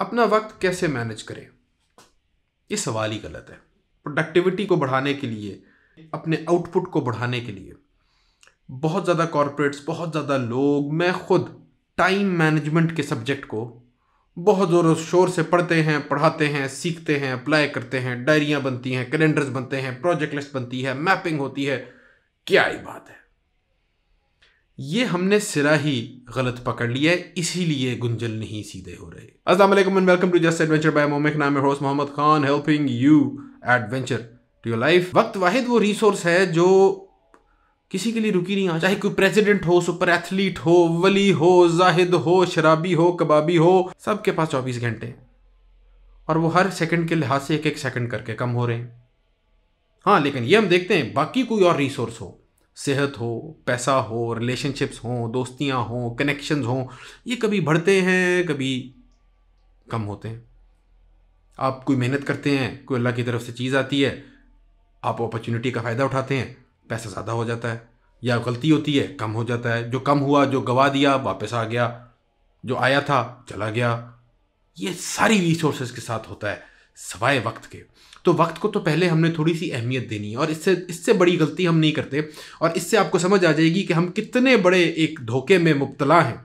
अपना वक्त कैसे मैनेज करें ये सवाल ही गलत है प्रोडक्टिविटी को बढ़ाने के लिए अपने आउटपुट को बढ़ाने के लिए बहुत ज़्यादा कॉरपोरेट्स बहुत ज़्यादा लोग मैं खुद टाइम मैनेजमेंट के सब्जेक्ट को बहुत ज़ोर शोर से पढ़ते हैं पढ़ाते हैं सीखते हैं अप्लाई करते हैं डायरियाँ बनती हैं कैलेंडर्स बनते हैं प्रोजेक्ट लिस्ट बनती है मैपिंग होती है क्या ही बात है ये हमने सिरा ही गलत पकड़ लिया है इसीलिए गुंजल नहीं सीधे हो रहे अस्सलाम वालेकुम and welcome to just adventure by मोमिक नाम है host Mohammad Khan helping you adventure to your life वक्त वाहिद वो रिसोर्स है जो किसी के लिए रुकी नहीं आ चाहे कोई प्रेसिडेंट हो सुपर एथलीट हो वली हो जाहिद हो शराबी हो कबाबी हो सबके पास चौबीस घंटे और वो हर सेकंड के लिहाज से एक एक सेकंड करके कम हो रहे हैं हाँ लेकिन ये हम देखते हैं बाकी कोई और रिसोर्स हो सेहत हो पैसा हो रिलेशनशिप्स हों दोस्तियाँ हों कनेक्शंस हों ये कभी बढ़ते हैं कभी कम होते हैं आप कोई मेहनत करते हैं कोई अल्लाह की तरफ से चीज़ आती है आप अपॉर्चुनिटी का फ़ायदा उठाते हैं पैसा ज़्यादा हो जाता है या गलती होती है कम हो जाता है जो कम हुआ जो गवा दिया वापस आ गया जो आया था चला गया ये सारी रिसोर्सेज के साथ होता है सवाए वक्त के तो वक्त को तो पहले हमने थोड़ी सी अहमियत देनी है और इससे इससे बड़ी गलती हम नहीं करते और इससे आपको समझ आ जाएगी कि हम कितने बड़े एक धोखे में मुबतला हैं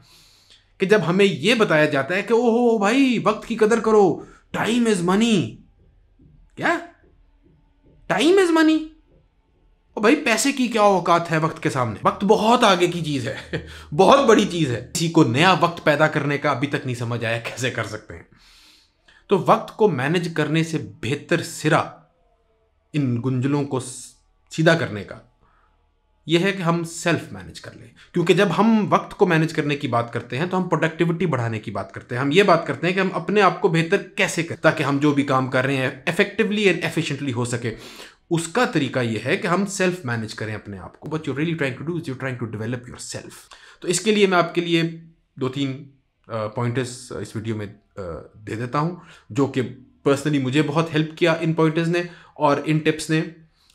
कि जब हमें यह बताया जाता है कि ओहो भाई वक्त की कदर करो टाइम इज मनी क्या टाइम इज मनी और भाई पैसे की क्या औकात है वक्त के सामने वक्त बहुत आगे की चीज़ है बहुत बड़ी चीज़ है किसी को नया वक्त पैदा करने का अभी तक नहीं समझ आया कैसे कर सकते हैं तो वक्त को मैनेज करने से बेहतर सिरा इन गुंजलों को सीधा करने का यह है कि हम सेल्फ मैनेज कर लें क्योंकि जब हम वक्त को मैनेज करने की बात करते हैं तो हम प्रोडक्टिविटी बढ़ाने की बात करते हैं हम ये बात करते हैं कि हम अपने आप को बेहतर कैसे करें ताकि हम जो भी काम कर रहे हैं इफेक्टिवली एंड एफिशिएंटली हो सके उसका तरीका यह है कि हम सेल्फ मैनेज करें अपने आप को but you really trying to do is you trying to develop yourself तो इसके लिए मैं आपके लिए दो तीन पॉइंटर्स इस वीडियो में दे देता हूँ जो कि पर्सनली मुझे बहुत हेल्प किया इन पॉइंटर्स ने और इन टिप्स ने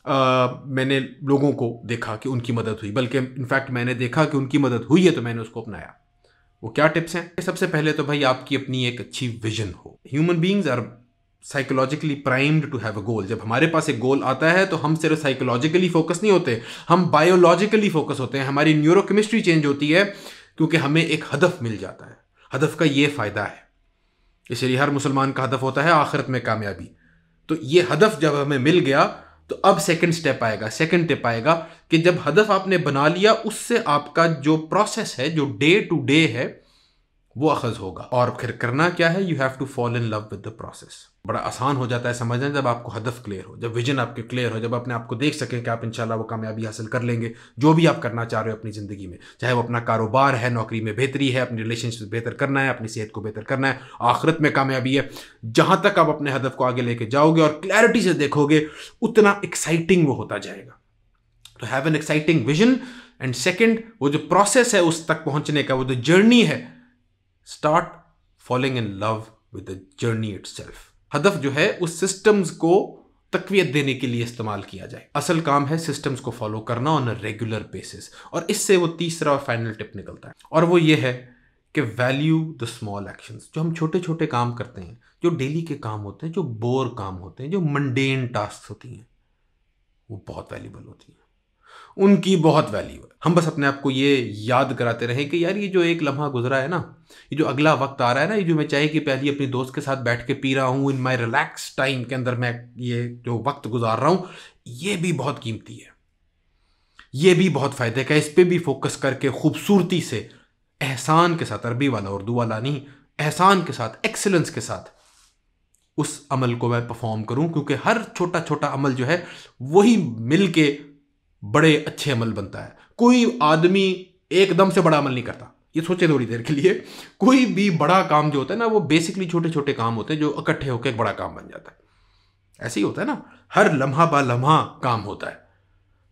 Uh, मैंने लोगों को देखा कि उनकी मदद हुई बल्कि इनफैक्ट मैंने देखा कि उनकी मदद हुई है तो मैंने उसको अपनाया वो क्या टिप्स हैं सबसे पहले तो भाई आपकी अपनी एक अच्छी विजन हो human beings are psychologically primed to have a goal जब हमारे पास एक गोल आता है तो हम सिर्फ साइकोलॉजिकली फोकस नहीं होते हम बायोलॉजिकली फोकस होते हैं हमारी न्यूरोकेमिस्ट्री चेंज होती है क्योंकि हमें एक हदफ मिल जाता है हदफ का ये फ़ायदा है इसलिए हर मुसलमान का हदफ होता है आखिरत में कामयाबी तो ये हदफ जब हमें मिल गया तो अब सेकंड स्टेप आएगा सेकंड टिप आएगा कि जब हदफ आपने बना लिया उससे आपका जो प्रोसेस है जो डे टू डे है वो अखज़ होगा और फिर करना क्या है you have to fall in love with the process बड़ा आसान हो जाता है समझना जब आपको हदफ क्लियर हो जब विजन आपके क्लियर हो जब अपने आपको देख सकें कि आप इंशाल्लाह वो कामयाबी हासिल कर लेंगे जो भी आप करना चाह रहे हो अपनी ज़िंदगी में चाहे वो अपना कारोबार है नौकरी में बेहतरी है अपनी रिलेशनशिप बेहतर करना है अपनी सेहत को बेहतर करना है आखिरत में कामयाबी है जहां तक आप अपने हदफ को आगे लेके जाओगे और क्लैरिटी से देखोगे उतना एक्साइटिंग वो होता जाएगा तो have an exciting vision and second वो जो प्रोसेस है उस तक पहुंचने का वो जो जर्नी है start following in love with the journey self हदफ जो है उस सिस्टम्स को तकवीत देने के लिए इस्तेमाल किया जाए असल काम है सिस्टम्स को फॉलो करना ऑन अ रेगुलर बेसिस और इससे वो तीसरा और फाइनल टिप निकलता है और वो ये है कि वैल्यू द स्मॉल एक्शंस जो हम छोटे छोटे काम करते हैं जो डेली के काम होते हैं जो बोर काम होते हैं जो मंडेन टास्क होती हैं वो बहुत वैल्यूबल होती हैं उनकी बहुत वैल्यू है हम बस अपने आप को ये याद कराते रहें कि यार ये जो एक लम्हा गुजरा है ना ये जो अगला वक्त आ रहा है ना ये जो मैं चाहे कि पहले अपने दोस्त के साथ बैठ के पी रहा हूँ इन माई रिलैक्स टाइम के अंदर मैं ये जो वक्त गुजार रहा हूँ ये भी बहुत कीमती है ये भी बहुत फ़ायदे का इस पर भी फोकस करके खूबसूरती से एहसान के साथ अरबी वाला उर्दू वाला नहीं एहसान के साथ एक्सेलेंस के साथ उस अमल को मैं परफॉर्म करूं क्योंकि हर छोटा छोटा अमल जो है वही मिलके बड़े अच्छे अमल बनता है कोई आदमी एकदम से बड़ा अमल नहीं करता ये सोचे थोड़ी देर के लिए कोई भी बड़ा काम जो होता है ना वो बेसिकली छोटे छोटे काम होते हैं जो इकट्ठे होकर एक बड़ा काम बन जाता है ऐसे ही होता है ना हर लम्हा बा लम्हा काम होता है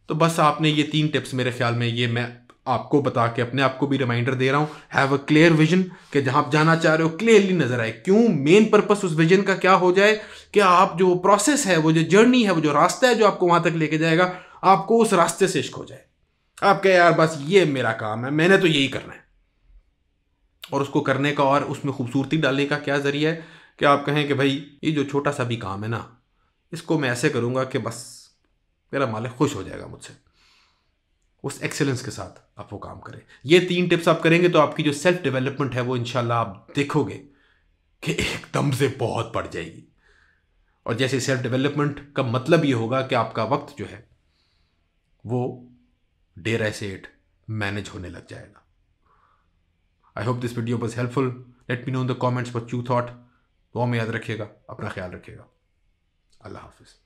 तो बस आपने ये तीन टिप्स मेरे ख्याल में ये मैं आपको बता के अपने आप को भी रिमाइंडर दे रहा हूँ हैव अ क्लियर विजन कि जहाँ आप जाना चाह रहे हो क्लियरली नजर आए क्यों मेन पर्पस उस विजन का क्या हो जाए कि आप जो प्रोसेस है वो जो जर्नी है वो जो रास्ता है जो आपको वहां तक लेके जाएगा आपको उस रास्ते से इश्क हो जाए आप कहे यार बस ये मेरा काम है मैंने तो यही करना है और उसको करने का और उसमें खूबसूरती डालने का क्या ज़रिया है कि आप कहें कि भाई ये जो छोटा सा भी काम है ना इसको मैं ऐसे करूँगा कि बस मेरा मालिक खुश हो जाएगा मुझसे उस एक्सेलेंस के साथ आप वो काम करें ये तीन टिप्स आप करेंगे तो आपकी जो सेल्फ डेवलपमेंट है वो इनशाला आप देखोगे कि एकदम से बहुत बढ़ जाएगी और जैसे सेल्फ डेवलपमेंट का मतलब ये होगा कि आपका वक्त जो है वो डेर आई से मैनेज होने लग जाएगा I hope this video was helpful let me know in the comments what you thought वो हमें याद रखिएगा अपना ख्याल रखिएगा अल्लाह हाफिज़